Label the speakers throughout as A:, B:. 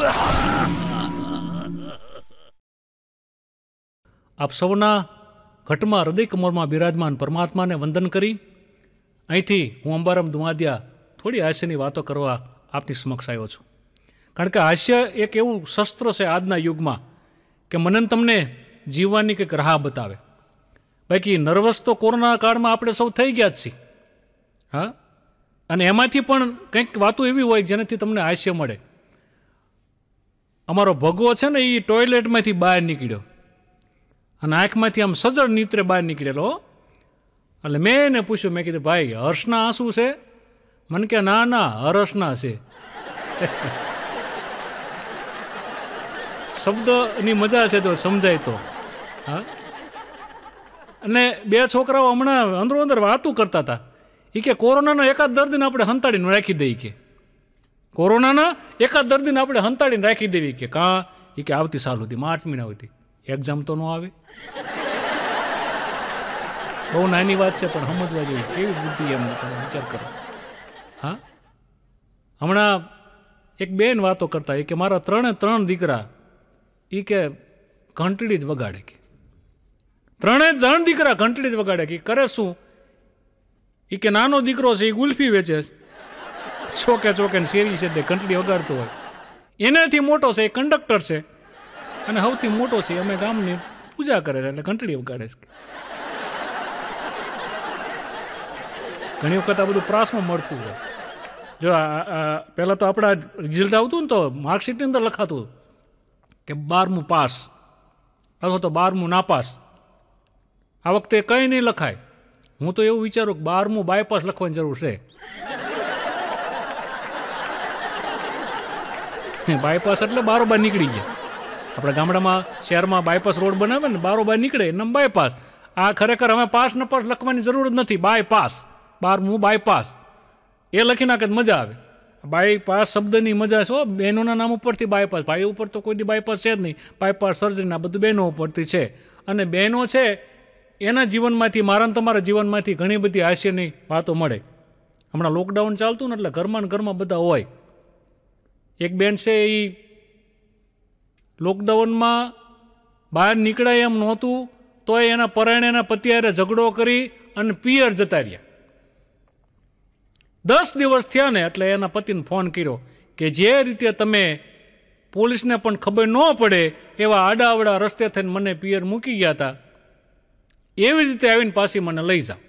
A: આપ સૌના ઘટમાં હૃદય કમળમાં બિરાજમાન પરમાત્માને વંદન કરી અહીંથી હું અંબારામ દુમાદિયા થોડી હાસ્યની વાતો કરવા આપની સમક્ષ આવ્યો છું કારણ કે હાસ્ય એક એવું શસ્ત્ર છે આજના યુગમાં કે મનન તમને જીવવાની કંઈક રાહ બતાવે બાકી નર્વસ તો કોરોના કાળમાં આપણે સૌ થઈ ગયા જ છીએ હા અને એમાંથી પણ કંઈક વાતો એવી હોય જેનાથી તમને હાસ્ય મળે અમારો ભગવો છે ને એ ટોયલેટમાંથી બહાર નીકળ્યો અને આંખમાંથી આમ સજળ નીતરે બહાર નીકળેલો એટલે મેં એને પૂછ્યું મેં કીધું ભાઈ હર્ષના આંસુ છે મને કે ના ના હરસના છે શબ્દની મજા છે જો સમજાય તો હા અને બે છોકરાઓ હમણાં અંદરો અંદર વાતું કરતા હતા એ કે કોરોનાનો એકાદ દર્દીને આપણે હંતાડીને રાખી દઈએ કે કોરોનાના એકાદ દર્દીને આપણે હંતાડીને રાખી દેવી કે કાં એ કે આવતી સાલ સુધી માર્ચ મહિના હતી એક્ઝામ તો ન આવે બહુ નાની વાત છે પણ સમજવા જેવી કેવી બુદ્ધિ એમ તમે વિચાર કરો હા હમણાં એક બેન વાતો કરતા એ કે મારા ત્રણે ત્રણ દીકરા એ કે ઘંટડી જ વગાડે કે ત્રણે ત્રણ દીકરા ઘંટડી જ વગાડે કે કરે શું એ કે નાનો દીકરો છે એ ગુલ્ફી વેચે છે ચોકે ચોકે શેરી છે તે ઘંટડી વગાડતું હોય એનાથી મોટો છે એ કંડક્ટર છે અને સૌથી મોટો છે અમે ગામની પૂજા કરે છે એટલે ઘંટડી વગાડે છે ઘણી વખત આ બધું પ્રાસમાં મળતું હોય જો પહેલાં તો આપણા રિઝલ્ટ આવતું ને તો માર્કશીટની અંદર લખાતું કે બારમું પાસ અથવા તો બારમું નાપાસ આ વખતે કંઈ નહીં લખાય હું તો એવું વિચારું કે બારમું બાયપાસ લખવાની જરૂર છે બાયપાસ એટલે બારોબાર નીકળી ગયા આપણે ગામડામાં શહેરમાં બાયપાસ રોડ બનાવે ને બારોબાર નીકળે એમ બાયપાસ આ ખરેખર હવે પાસ ને પાસ લખવાની જરૂર જ નથી બાયપાસ બારમું બાયપાસ એ લખી નાખે મજા આવે બાયપાસ શબ્દની મજા છે બહેનોના નામ ઉપરથી બાયપાસ ભાઈ ઉપર તો કોઈ કોઈથી બાયપાસ છે જ નહીં બાયપાસ સર્જરીના બધું બહેનો ઉપરથી છે અને બહેનો છે એના જીવનમાંથી મારા તમારા જીવનમાંથી ઘણી બધી હાસ્યની વાતો મળે હમણાં લોકડાઉન ચાલતું ને એટલે ઘરમાં ને ઘરમાં બધા હોય એક બેન છે એ લોકડાઉનમાં બહાર નીકળાય એમ નહોતું તોય એના પરાયણેના પતિયારે ઝઘડો કરી અને પિયર જતા રહ્યા દસ દિવસ થયા ને એટલે એના પતિને ફોન કર્યો કે જે રીતે તમે પોલીસને પણ ખબર ન પડે એવા આડાવડા રસ્તે થઈને મને પિયર મૂકી ગયા હતા એવી રીતે આવીને પાછી મને લઈ જાઓ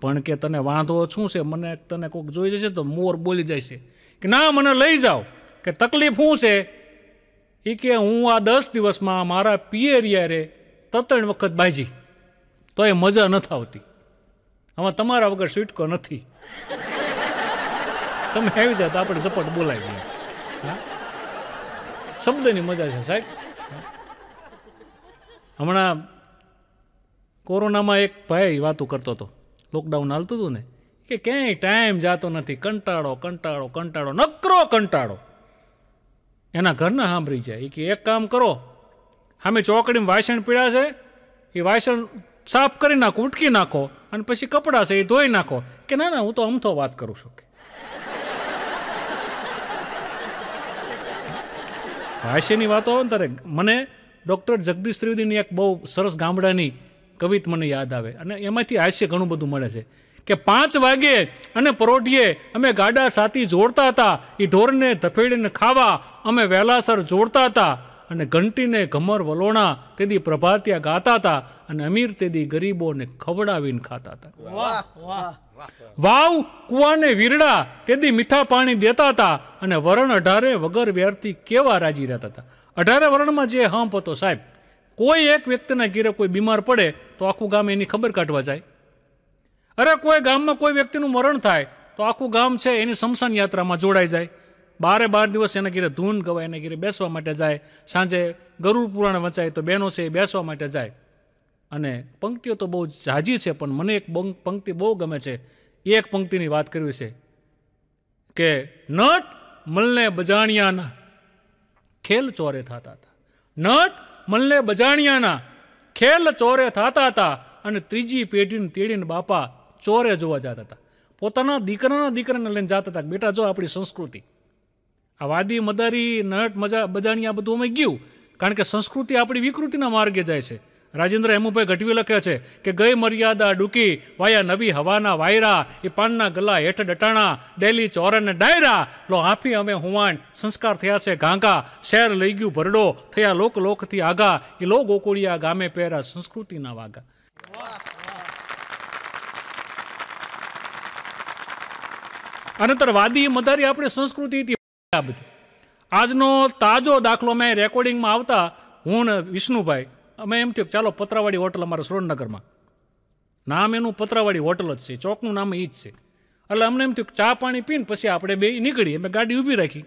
A: પણ કે તને વાંધો શું છે મને તને કોઈક જોઈ જશે તો મોર બોલી જાય છે કે ના મને લઈ જાઓ કે તકલીફ શું છે એ કે હું આ દસ દિવસમાં મારા પિયરિયારે તત્રણ વખત બાજી તો એ મજા નથી આવતી આમાં તમારા વગર સ્વીટકો નથી તમે આવી જાય તો આપણે ઝપટ બોલાવી હા શબ્દની મજા છે સાહેબ હમણાં કોરોનામાં એક ભાઈ વાતું કરતો હતો લોકડાઉન હાલતું હતું ને કે ક્યાંય ટાઈમ જતો નથી કંટાળો કંટાળો કંટાળો નકરો કંટાળો એના ઘરને સાંભળી જાય એ કે એક કામ કરો સામે ચોકડીમાં વાસણ પીડા છે એ વાસણ સાફ કરી નાખો ઉટકી નાખો અને પછી કપડાં છે એ ધોઈ નાખો કે ના ના હું તો અમથો વાત કરું છું કે હાસ્યની વાતો આવે ને ત્યારે મને ડૉક્ટર જગદીશ ત્રિવેદીની એક બહુ સરસ ગામડાની કવિત મને યાદ આવે અને એમાંથી હાસ્ય ઘણું બધું મળે છે કે પાંચ વાગે અને પરોઢીએ અમે ગાડા સાથી જોડતા હતા એ ઢોરને ધફેડીને ખાવા અમે વહેલાસર જોડતા હતા અને ઘંટીને ઘમર વલોણા તેદી પ્રભાતિયા ગાતા હતા અને અમીર તેદી ગરીબોને ખવડાવીને ખાતા હતા વાવ કુવાને વીરડા તેદી મીઠા પાણી દેતા હતા અને વરણ અઢારે વગર વેરથી કેવા રાજી રહેતા હતા અઢારે વરણમાં જે હંપ હતો સાહેબ કોઈ એક વ્યક્તિના ઘીરે કોઈ બીમાર પડે તો આખું ગામ એની ખબર કાઢવા જાય અરે કોઈ ગામમાં કોઈ વ્યક્તિનું મરણ થાય તો આખું ગામ છે એની સમસાન યાત્રામાં જોડાઈ જાય બારે બાર દિવસ એના ઘીરે ધૂન ગવાય એના ઘીરે બેસવા માટે જાય સાંજે ગરુડ પુરાણ વંચાય તો બહેનો છે એ બેસવા માટે જાય અને પંક્તિઓ તો બહુ જાજી છે પણ મને એક પંક્તિ બહુ ગમે છે એ એક પંક્તિની વાત કરવી છે કે નટ મલને બજાણિયાના ખેલ ચોરે થતા હતા નટ મલ્લે બજાણિયાના ખેલ ચોરે થતા હતા અને ત્રીજી પેઢીને તેડીને બાપા ચોરે જોવા જતા હતા પોતાના દીકરાના દીકરાને લઈને જતા હતા બેટા જો આપણી સંસ્કૃતિ આ વાદી મદારી નટ મજા બજાણિયા બધું અમે ગયું કારણ કે સંસ્કૃતિ આપણી વિકૃતિના માર્ગે જાય છે રાજેન્દ્ર હેમુભાઈ ગઢવી લખે છે કે ગઈ મર્યાદા ડૂકી વાયા નવી હવાના વાયરા એ પાનના ગલા હેઠ ડટાણા ડેલી ચોરાને ડાયરા લો હાફી અમે હુવાણ સંસ્કાર થયા છે ઘાંઘા શહેર લઈ ગયું ભરડો થયા લોક લોકથી આગા એ લો ગોકુળિયા ગામે પહેરા સંસ્કૃતિના વાઘા અનંતર વાદી મધારી આપણી સંસ્કૃતિથી આ બધી આજનો તાજો દાખલો મેં રેકોર્ડિંગમાં આવતા હું વિષ્ણુભાઈ અમે એમ થયું ચાલો પતરાવાળી હોટલ અમારા સુરેન્દ્રનગરમાં નામ એનું પતરાવાળી હોટલ જ છે ચોકનું નામ એ જ છે એટલે અમને એમ થયું ચા પાણી પીને પછી આપણે બે નીકળી અમે ગાડી ઊભી રાખી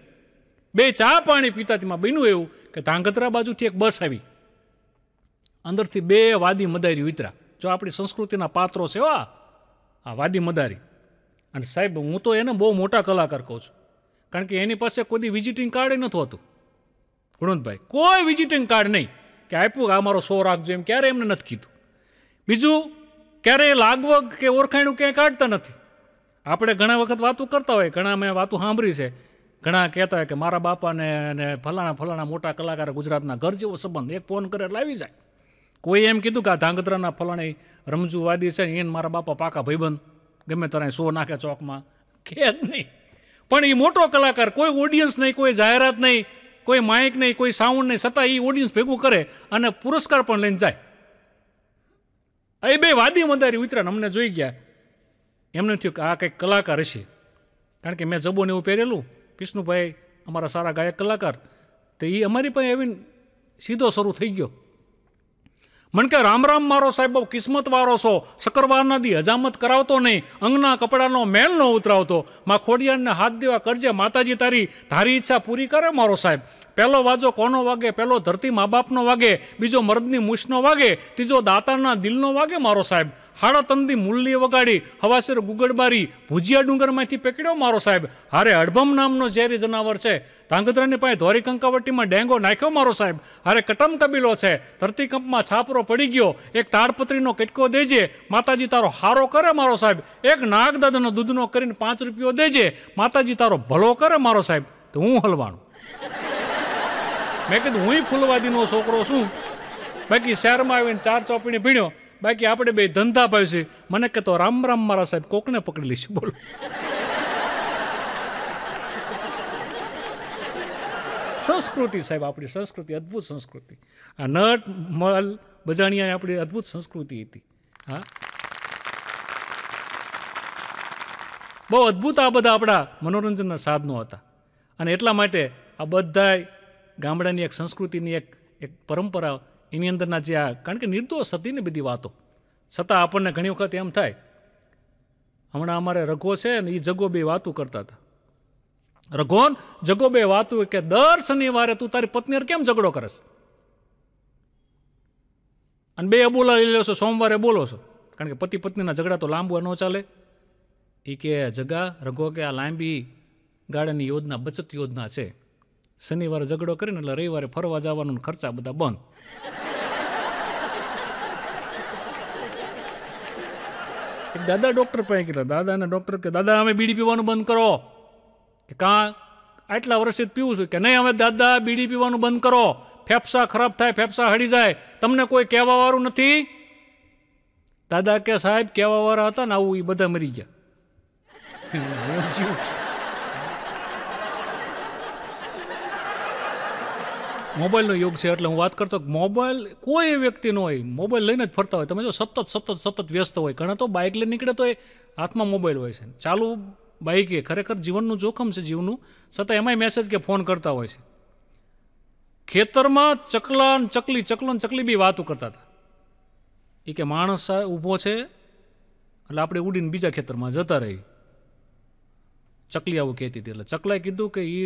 A: બે ચા પાણી પીતા તેમાં બન્યું એવું કે ધાંગધ્રા બાજુથી એક બસ આવી અંદરથી બે વાદી મદારી ઉતર્યા જો આપણી સંસ્કૃતિના પાત્રો છે વા આ વાદી મદારી અને સાહેબ હું તો એને બહુ મોટા કલાકાર કહું છું કારણ કે એની પાસે કોઈ વિઝિટિંગ કાર્ડ નથી હોતું ગુણવંતભાઈ કોઈ વિઝિટિંગ કાર્ડ નહીં કે આપ્યું કે અમારો સો રાખજો એમ ક્યારે એમને નથી કીધું બીજું ક્યારેય લાગવગ કે ઓળખાણું ક્યાંય કાઢતા નથી આપણે ઘણા વખત વાતો કરતા હોય ઘણા મેં વાતો સાંભળી છે ઘણા કહેતા હોય કે મારા બાપાને અને ફલાણા ફલાણા મોટા કલાકાર ગુજરાતના ઘર જેવો સંબંધ એક ફોન કરે એટલે આવી જાય કોઈ એમ કીધું કે આ ધાંગધ્રાના ફલાણી રમજુવાદી છે ને એને મારા બાપા પાકા ભાઈબંધ ગમે તરાય સો નાખે ચોકમાં કે જ નહીં પણ એ મોટો કલાકાર કોઈ ઓડિયન્સ નહીં કોઈ જાહેરાત નહીં કોઈ માઇક નહીં કોઈ સાઉન્ડ નહીં છતાં એ ઓડિયન્સ ભેગું કરે અને પુરસ્કાર પણ લઈને જાય એ બે વાદી મદારી ઉતરાણ અમને જોઈ ગયા એમને થયું કે આ કંઈક કલાકાર હશે કારણ કે મેં જબોને એવું પહેરેલું વિષ્ણુભાઈ અમારા સારા ગાયક કલાકાર તો એ અમારી પાસે આવીને સીધો શરૂ થઈ ગયો મન કે રામ રામ મારો સાહેબ બહુ વારો છો શકરવારના નદી હજામત કરાવતો નહીં અંગના કપડાનો મેલ ન ઉતરાવતો માં ખોડિયાનને હાથ દેવા કરજે માતાજી તારી તારી ઈચ્છા પૂરી કરે મારો સાહેબ પહેલો વાજો કોનો વાગે પહેલો ધરતી મા બાપનો વાગે બીજો મર્દની મૂછનો વાગે ત્રીજો દાતાના દિલનો વાગે મારો સાહેબ હાડાતંદી મૂલની વગાડી હવાસેર ગુગડબારી ભુજિયા ડુંગરમાંથી પેકડ્યો મારો સાહેબ હારે હડબમ નામનો ઝેરી જનાવર છે ધાંગધ્રાની પાસે ધોરી કંકાવટીમાં ડેંગો નાખ્યો મારો સાહેબ હારે કટમ કબીલો છે ધરતીકંપમાં છાપરો પડી ગયો એક તાડપત્રીનો કટકો દેજે માતાજી તારો હારો કરે મારો સાહેબ એક નાગદાદાનો દૂધનો કરીને પાંચ રૂપિયો દેજે માતાજી તારો ભલો કરે મારો સાહેબ તો હું હલવાનું મેં કીધું હું ફૂલવાદીનો છોકરો છું બાકી શહેરમાં આવીને ચાર ચોપડીને ભીણ્યો બાકી આપણે બે ધંધા પાય છે મને કહેતો રામ રામ મારા સાહેબ કોકને પકડી લઈશ બોલો સંસ્કૃતિ સાહેબ આપણી સંસ્કૃતિ અદ્ભુત સંસ્કૃતિ આ નટ મલ બજાણિયા આપણી અદ્ભુત સંસ્કૃતિ હતી હા બહુ અદ્ભુત આ બધા આપણા મનોરંજનના સાધનો હતા અને એટલા માટે આ બધાય ગામડાની એક સંસ્કૃતિની એક એક પરંપરા એની અંદરના જે આ કારણ કે નિર્દોષ હતી ને બધી વાતો છતાં આપણને ઘણી વખત એમ થાય હમણાં અમારે રઘો છે ને એ જગો બે વાતું કરતા હતા રઘોન જગો બે વાતું કે દર શનિવારે તું તારી પત્ની કેમ ઝઘડો કરશ અને બે અબોલા લઈ લો છો સોમવારે બોલો છો કારણ કે પતિ પત્નીના ઝઘડા તો લાંબુ ન ચાલે એ કે જગા રઘો કે આ લાંબી ગાળાની યોજના બચત યોજના છે શનિવારે ઝઘડો કરીને એટલે રવિવારે ફરવા જવાનું ખર્ચા બધા બંધ દાદા ડૉક્ટર પાસે કહેતા દાદાના ડૉક્ટર કે દાદા અમે બીડી પીવાનું બંધ કરો કે કાં આટલા વર્ષે પીવું છું કે નહીં અમે દાદા બીડી પીવાનું બંધ કરો ફેફસા ખરાબ થાય ફેફસા હડી જાય તમને કોઈ કહેવાવાળું નથી દાદા કે સાહેબ કહેવાવાળા હતા ને આવું એ બધા મરી ગયા મોબાઈલનો યોગ છે એટલે હું વાત કરતો મોબાઈલ કોઈ વ્યક્તિનો હોય મોબાઈલ લઈને જ ફરતા હોય તમે જો સતત સતત સતત વ્યસ્ત હોય ઘણા તો બાઇક લઈને નીકળે તો એ હાથમાં મોબાઈલ હોય છે ચાલુ બાઇકે ખરેખર જીવનનું જોખમ છે જીવનું છતાં એમાંય મેસેજ કે ફોન કરતા હોય છે ખેતરમાં ચકલા ચકલી ચકલો ચકલી બી વાતો કરતા હતા એ કે માણસ ઊભો છે એટલે આપણે ઉડીને બીજા ખેતરમાં જતા રહી ચકલી આવું કહેતી હતી એટલે ચકલાએ કીધું કે એ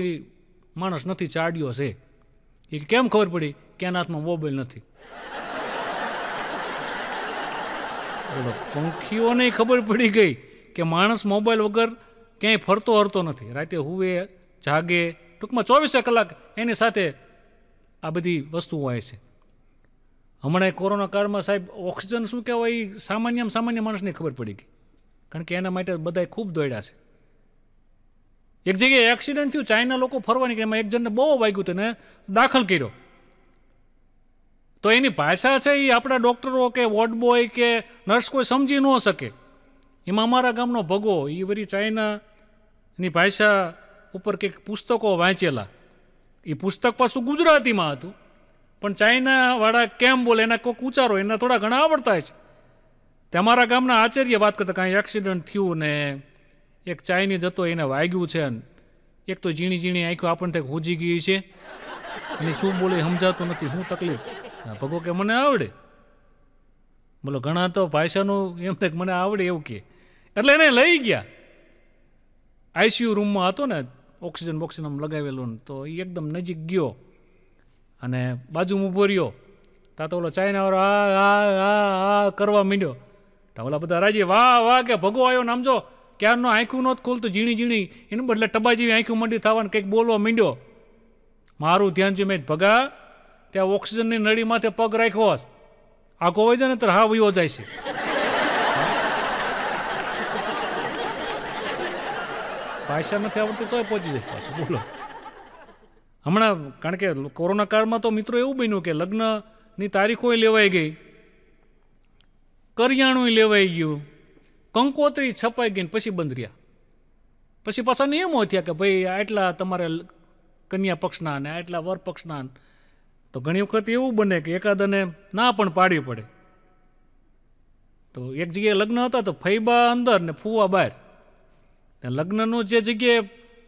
A: માણસ નથી ચાડ્યો છે એ કેમ ખબર પડી કે એના હાથમાં મોબાઈલ નથી બોલો પંખીઓને ખબર પડી ગઈ કે માણસ મોબાઈલ વગર ક્યાંય ફરતો હરતો નથી રાતે હુવે જાગે ટૂંકમાં ચોવીસે કલાક એની સાથે આ બધી વસ્તુઓ હોય છે હમણાં કોરોના કાળમાં સાહેબ ઓક્સિજન શું કહેવાય સામાન્યમાં સામાન્ય માણસને ખબર પડી ગઈ કારણ કે એના માટે બધાએ ખૂબ દોડ્યા છે એક જગ્યાએ એક્સિડન્ટ થયું ચાઇના લોકો ફરવા નીકળે એમાં એક જણને બહુ વાગ્યું તેને દાખલ કર્યો તો એની ભાષા છે એ આપણા ડૉક્ટરો કે વોર્ડ બોય કે નર્સ કોઈ સમજી ન શકે એમાં અમારા ગામનો ભગો એ વરી ચાઇનાની ભાષા ઉપર કંઈક પુસ્તકો વાંચેલા એ પુસ્તક પાછું ગુજરાતીમાં હતું પણ ચાઇનાવાળા કેમ બોલે એના કોઈક ઉચારો એના થોડા ઘણા આવડતા છે તે અમારા ગામના આચાર્ય વાત કરતા કાંઈ એક્સિડન્ટ થયું ને એક ચાઇનીઝ હતો એને વાગ્યું છે એક તો ઝીણી ઝીણી આંખો આપણને હુજી ગઈ છે અને શું બોલે સમજાતું નથી શું તકલીફ ભગવો કે મને આવડે બોલો ઘણા તો ભાષાનું એમ થાય મને આવડે એવું કે એટલે એને લઈ ગયા આઈસીયુ રૂમમાં હતો ને ઓક્સિજન બોક્સિજન લગાવેલું તો એ એકદમ નજીક ગયો અને બાજુમાં ઊભો રહ્યો તા તો ઓલો ચાઇનાવાળો આ આ આ કરવા માંડ્યો તા ઓલા બધા રાજી વાહ વાહ કે ભગો આવ્યો નામ જો ક્યારનો આંખું નહોત ખોલતું ઝીણી ઝીણી એને બદલે ટબા જેવી આંખું મંડી થવાનું કંઈક બોલવા માંડ્યો મારું ધ્યાન જે મેં ભગા ત્યાં ઓક્સિજનની નળીમાંથી પગ રાખ્યો આગો હોય છે ને ત્યારે હા વયો જાય છે ભાષા નથી આવડતું તોય પહોંચી જાય પાછું બોલો હમણાં કારણ કે કોરોના કાળમાં તો મિત્રો એવું બન્યું કે લગ્નની તારીખોય લેવાઈ ગઈ કરિયાણું લેવાઈ ગયું કંકોત્રી છપાઈ ગઈને પછી બંધ રહ્યા પછી પાછા નિયમો થયા કે ભાઈ આટલા તમારે કન્યા પક્ષના અને આટલા વર પક્ષના તો ઘણી વખત એવું બને કે એકાદને ના પણ પાડવી પડે તો એક જગ્યાએ લગ્ન હતા તો ફૈબા અંદર ને ફૂવા બહાર લગ્નનો જે જગ્યાએ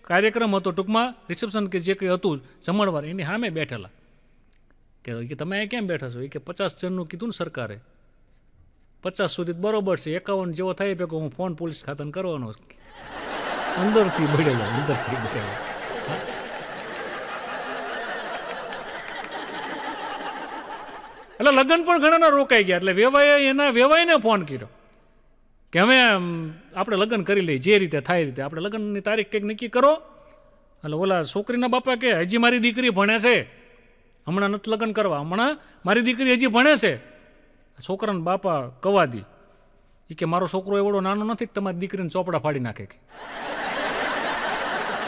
A: કાર્યક્રમ હતો ટૂંકમાં રિસેપ્શન કે જે કંઈ હતું જમણવાર એની સામે બેઠેલા કે તમે કેમ બેઠા છો એ કે પચાસ જણનું કીધું ને સરકારે પચાસ સુધી બરોબર છે એકાવન જેવો થાય ભેગો હું ફોન પોલીસ ખાતાને કરવાનો અંદરથી બળેલો અંદરથી બળેલો એટલે લગ્ન પણ ઘણાના રોકાઈ ગયા એટલે વેવાએ એના વેવાયને ફોન કર્યો કે હવે આપણે લગ્ન કરી લઈએ જે રીતે થાય રીતે આપણે લગ્નની તારીખ કંઈક નક્કી કરો એટલે ઓલા છોકરીના બાપા કે હજી મારી દીકરી ભણે છે હમણાં નથી લગ્ન કરવા હમણાં મારી દીકરી હજી ભણે છે છોકરાને બાપા કવાદી એ કે મારો છોકરો એવડો નાનો નથી કે તમારી દીકરીને ચોપડા ફાડી નાખે કે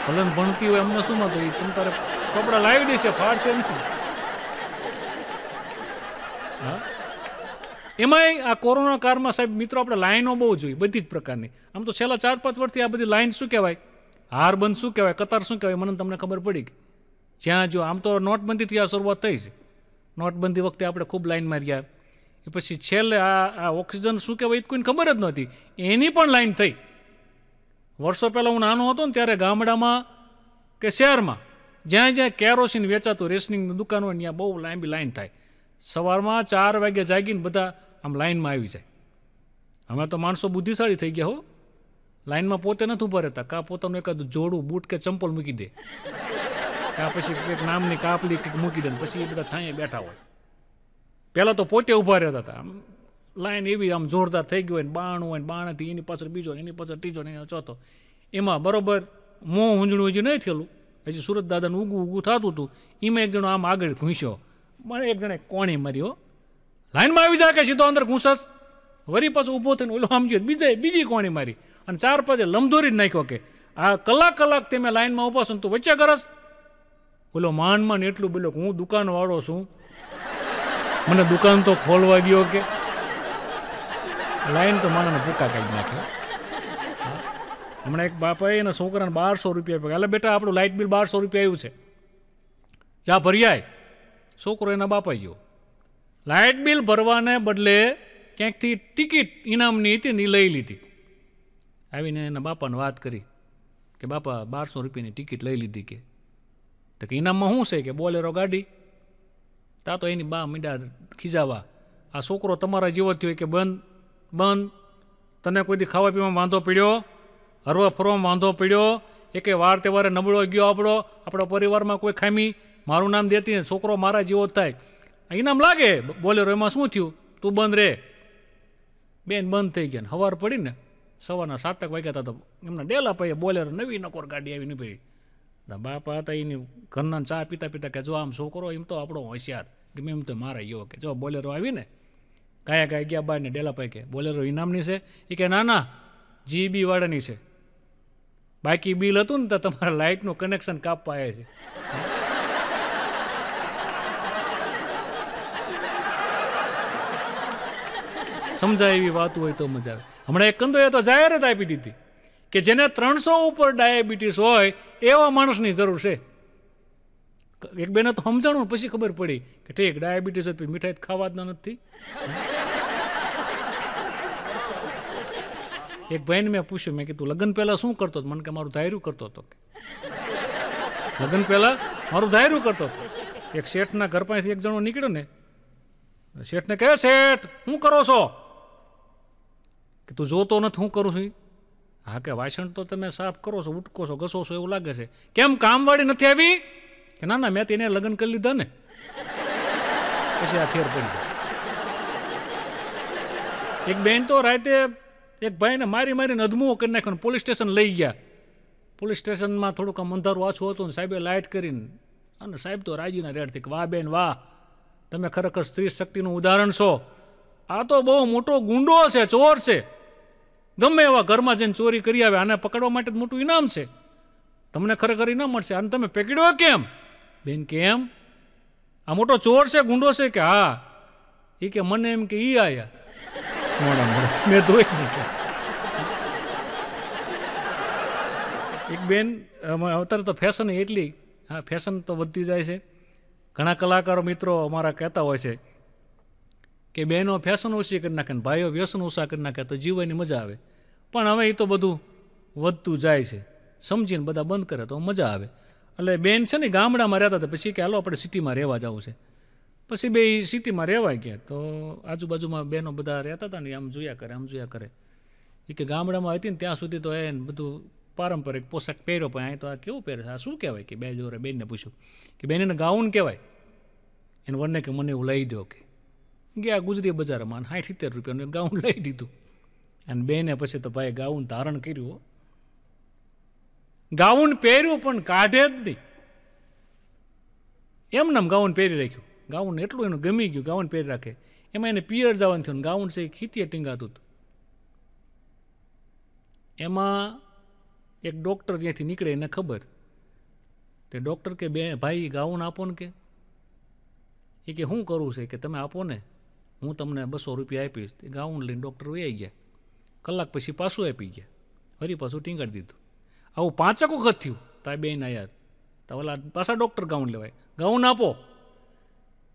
A: ભલે ભણતી હોય અમને શું મત એ તમે તારે ચોપડા લાવી દેશે ફાડશે નહીં હા એમાંય આ કોરોના કાળમાં સાહેબ મિત્રો આપણે લાઇનો બહુ જોઈ બધી જ પ્રકારની આમ તો છેલ્લા ચાર પાંચ વર્ષથી આ બધી લાઇન શું કહેવાય હારબંધ શું કહેવાય કતાર શું કહેવાય મને તમને ખબર પડી કે જ્યાં જો આમ તો નોટબંધીથી આ શરૂઆત થઈ છે નોટબંધી વખતે આપણે ખૂબ લાઈનમાં રહ્યા એ પછી છેલ્લે આ આ ઓક્સિજન શું કહેવાય એ કોઈને ખબર જ નહોતી એની પણ લાઈન થઈ વર્ષો પહેલાં હું નાનો હતો ને ત્યારે ગામડામાં કે શહેરમાં જ્યાં જ્યાં કેરોસીન વેચાતું રેશનિંગની દુકાન હોય ત્યાં બહુ લાંબી લાઈન થાય સવારમાં ચાર વાગે જાગીને બધા આમ લાઈનમાં આવી જાય હમણાં તો માણસો બુદ્ધિશાળી થઈ ગયા હો લાઈનમાં પોતે નથી ઉભા રહેતા કાં પોતાનું એકાદ જોડું બૂટ કે ચંપલ મૂકી દે કાં પછી કંઈક નામની કાપલી કંઈક મૂકી દે પછી એ બધા છાંયે બેઠા હોય પહેલાં તો પોતે ઊભા રહેતા હતા આમ લાઈન એવી આમ જોરદાર થઈ ગયું હોય ને બાણું હોય બાણથી એની પાછળ બીજો એની પાછળ ત્રીજો ને એનો ચોથો એમાં બરોબર મોં ઊંજણું હજી નહીં થયેલું હજી સુરત દાદાનું ઊગું ઊગું થતું હતું એમાં એક જણો આમ આગળ ઘૂંસ્યો મને એક જણે કોણી માર્યો લાઈનમાં આવી જાય કે સીધો અંદર ઘૂંસસ વરી પાછો ઊભો થઈને ઓલો આમ ગયો બીજે બીજી કોણી મારી અને ચાર પાંચે લમધોરી જ નાખ્યો કે આ કલાક કલાક તમે લાઈનમાં ઉભાશો ને તું વચ્ચે કરસ ઓલો માન માન એટલું બોલો કે હું દુકાનવાળો છું મને દુકાન તો ખોલવા દો કે લાઈન તો માનાને ભૂકા કાઢી નાખે હમણાં એક બાપાએ એના છોકરાને બારસો રૂપિયા આપ્યા એટલે બેટા આપણું લાઇટ બિલ બારસો રૂપિયા આવ્યું છે જા ભર્યાય છોકરો એના બાપા ગયો લાઇટ બિલ ભરવાને બદલે ક્યાંકથી ટિકિટ ઇનામની હતી ને એ લઈ લીધી આવીને એના બાપાને વાત કરી કે બાપા બારસો રૂપિયાની ટિકિટ લઈ લીધી કે તો કે ઇનામમાં શું છે કે બોલેરો ગાડી તા તો એની બા મીંડા ખીજાવા આ છોકરો તમારા જેવો થયો કે બંધ બંધ તને કોઈ દી ખાવા પીવામાં વાંધો પીડ્યો હરવા ફરવામાં વાંધો પીડ્યો એકે વાર તહેવારે નબળો ગયો આપણો આપણા પરિવારમાં કોઈ ખામી મારું નામ દેતી ને છોકરો મારા જેવો થાય ઇનામ લાગે બોલેરો એમાં શું થયું તું બંધ રે બેન બંધ થઈ ગયા ને સવાર પડીને સવારના સાતક વાગ્યા હતા તો એમના ડેલા પૈયા બોલેરો નવી નકોર ગાડી આવી નહીં ભાઈ બાપા હતા એની ઘરના ચા પીતા પીતા કે જો આમ છોકરો એમ તો આપણો હોશિયાર કે મેં એમ તો મારે યો કે જો બોલેરો આવીને કાયા કાંઈ ગયા ને ડેલા કે બોલેરો ઇનામની છે એ કે ના ના જીબી વાળાની છે બાકી બિલ હતું ને તો તમારા લાઇટનું કનેક્શન કાપવા આવે છે સમજાય એવી વાત હોય તો મજા આવે હમણાં એક કંદોએ તો જાહેરાત આપી દીધી કે જેને ત્રણસો ઉપર ડાયાબિટીસ હોય એવા માણસની જરૂર છે એક બેને તો સમજાણું પછી ખબર પડી કે ઠીક ડાયાબિટીસ હોય મીઠાઈ ખાવા જ નથી એક ભાઈને મેં પૂછ્યું મેં કીધું લગ્ન પહેલાં શું કરતો હતો મને કે મારું ધાયરું કરતો હતો લગ્ન પહેલાં મારું ધાયરું કરતો હતો એક શેઠના ઘર પાસેથી એક જણો નીકળ્યો ને શેઠને કહે શેઠ શું કરો છો કે તું જોતો નથી હું કરું છું હા કે વાસણ તો તમે સાફ કરો છો ઉટકો છો ઘસો છો એવું લાગે છે કેમ કામવાળી નથી આવી કે ના ના મેં તેને લગ્ન કરી લીધા ને પછી આ ફેર પડી એક બેન તો રાતે એક ભાઈને મારી મારીને અધમુઓ કરી નાખ્યો પોલીસ સ્ટેશન લઈ ગયા પોલીસ સ્ટેશનમાં થોડુંક આમ અંધારું ઓછું હતું ને સાહેબે લાઇટ કરીને અને સાહેબ તો રાજીના રેડથી વાહ બેન વાહ તમે ખરેખર સ્ત્રી શક્તિનું ઉદાહરણ છો આ તો બહુ મોટો ગુંડો છે ચોર છે ગમે એવા ઘરમાં જઈને ચોરી કરી આવે આને પકડવા માટે જ મોટું ઇનામ છે તમને ખરેખર ન મળશે અને તમે પેકડ્યો કેમ બેન કેમ આ મોટો ચોર છે ગુંડો છે કે હા એ કે મને એમ કે ઈ આયા મોડા મોડા મેં ધોઈ એક બેન અત્યારે તો ફેશન એટલી હા ફેશન તો વધતી જાય છે ઘણા કલાકારો મિત્રો અમારા કહેતા હોય છે કે બહેનો ફેશન ઓછી કરી નાખે ને ભાઈઓ વ્યસન ઓછા કરી નાખે તો જીવવાની મજા આવે પણ હવે એ તો બધું વધતું જાય છે સમજીને બધા બંધ કરે તો મજા આવે એટલે બેન છે ને ગામડામાં રહેતા હતા પછી કે હાલો આપણે સિટીમાં રહેવા જવું છે પછી બે સિટીમાં રહેવા ગયા તો આજુબાજુમાં બહેનો બધા રહેતા હતા ને આમ જોયા કરે આમ જોયા કરે એ કે ગામડામાં હતી ને ત્યાં સુધી તો એને બધું પારંપરિક પોશાક પહેર્યો પણ અહીં તો આ કેવું પહેરે છે આ શું કહેવાય કે બે જોરે બેનને પૂછ્યું કે બેન એને ગાઉન કહેવાય એને વનને કે મને એવું લઈ દો કે ગયા ગુજરી બજારમાં અને સાઠ સિત્તેર રૂપિયાનું ગાઉન લઈ દીધું અને બેને પછી તો ભાઈ ગાઉન ધારણ કર્યું ગાઉન પહેર્યું પણ કાઢે જ નહીં એમને ગાઉન પહેરી રાખ્યું ગાઉન એટલું એનું ગમી ગયું ગાઉન પહેરી રાખે એમાં એને પિયર જવાનું થયું ગાઉન છે એ ખીતીએ ટીંગાતું હતું એમાં એક ડૉક્ટર ત્યાંથી નીકળે એને ખબર તે ડૉક્ટર કે બે ભાઈ ગાઉન આપો ને કે એ કે શું કરવું છે કે તમે આપો ને હું તમને બસો રૂપિયા આપીશ તે ગાઉન લઈને ડૉક્ટર આવી ગયા કલાક પછી પાછું આપી ગયા ફરી પાછું ટીંગાડી દીધું આવું પાંચક વખત થયું તા બેન આયા તા ઓલા પાછા ડૉક્ટર ગાઉન લેવાય ગાઉન આપો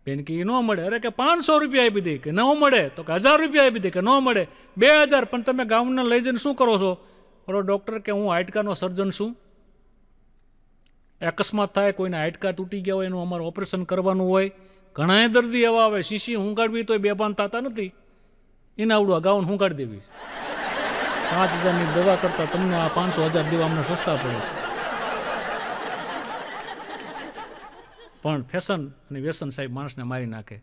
A: બેન કે એ ન મળે અરે કે પાંચસો રૂપિયા આપી દે કે ન મળે તો કે હજાર રૂપિયા આપી દે કે ન મળે બે હજાર પણ તમે ગાઉનને લઈ જઈને શું કરો છો ઓલો ડૉક્ટર કે હું હાડકાનો સર્જન છું અકસ્માત થાય કોઈના હાડકા તૂટી ગયા હોય એનું અમારે ઓપરેશન કરવાનું હોય ઘણાય દર્દી એવા આવે શીશી હુંગાડવી તો બે પાન થતા નથી એને આવડું અગાઉન હુંગાડી દેવી પાંચ હજારની દવા કરતાં તમને આ પાંચસો હજાર દેવા અમને સસ્તા પડે છે પણ ફેશન અને વ્યસન સાહેબ માણસને મારી નાખે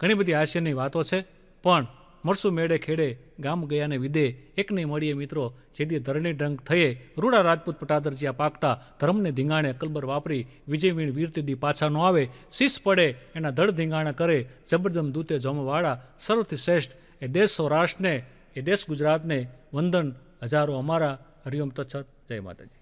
A: ઘણી બધી હાસ્યની વાતો છે પણ મળશું મેળે ખેડે ગામ ગયાને વિદે એકને નહીં મળીએ મિત્રો જેથી ધરણી ડંગ થયે રૂડા રાજપૂત પટાદરજીયા પાકતા ધર્મને ધીંગાણે કલબર વાપરી વિજયવીણ વીરતીદી પાછા ન આવે શીશ પડે એના દળ ધીંગાણા કરે જબરદમ દૂતે જમવાળા સર્વથી શ્રેષ્ઠ એ દેશ સૌરાષ્ટ્રને એ દેશ ગુજરાતને વંદન હજારો અમારા હરિઓમ તચ્છત જય માતાજી